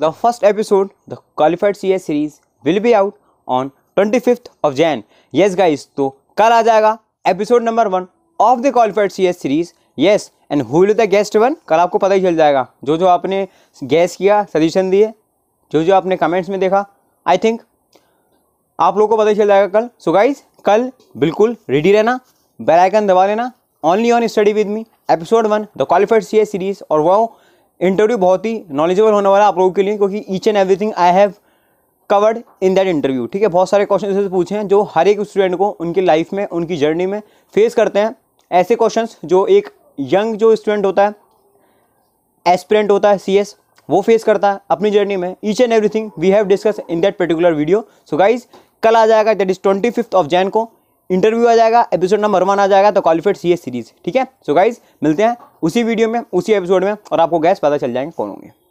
the first episode the qualified C S series will be out on twenty fifth of Jan Yes, guys तो कल आ जाएगा episode number one of the qualified C S series yes and who will the guest one कल आपको पता ही चल जाएगा जो जो आपने गैस किया सजेशन दिए जो जो आपने कमेंट्स में देखा आई थिंक आप लोगों को पता ही चल जाएगा कल सो so गाइज कल बिल्कुल रेडी रहना बेल आइकन दबा लेना only on study with me episode one the qualified C S series और वो इंटरव्यू बहुत ही नॉलेजेबल होने वाला आप लोगों के लिए क्योंकि each and everything I have covered in that interview ठीक है बहुत सारे क्वेश्चन ऐसे पूछे हैं जो हर एक स्टूडेंट को उनकी लाइफ में उनकी जर्नी में फेस करते हैं ऐसे क्वेश्चन जो एक यंग जो स्टूडेंट होता है एस्पिरेंट होता है सी वो फेस करता है अपनी जर्नी में each and everything we have discuss in that particular video so guys कल आ जाएगा that is twenty fifth of Jan को इंटरव्यू आ जाएगा एपिसोड नंबर वन आ जाएगा तो क्वालिफाइड सी सीरीज ठीक है सो गाइज मिलते हैं उसी वीडियो में उसी एपिसोड में और आपको गैस पता चल जाएंगे कौन होंगे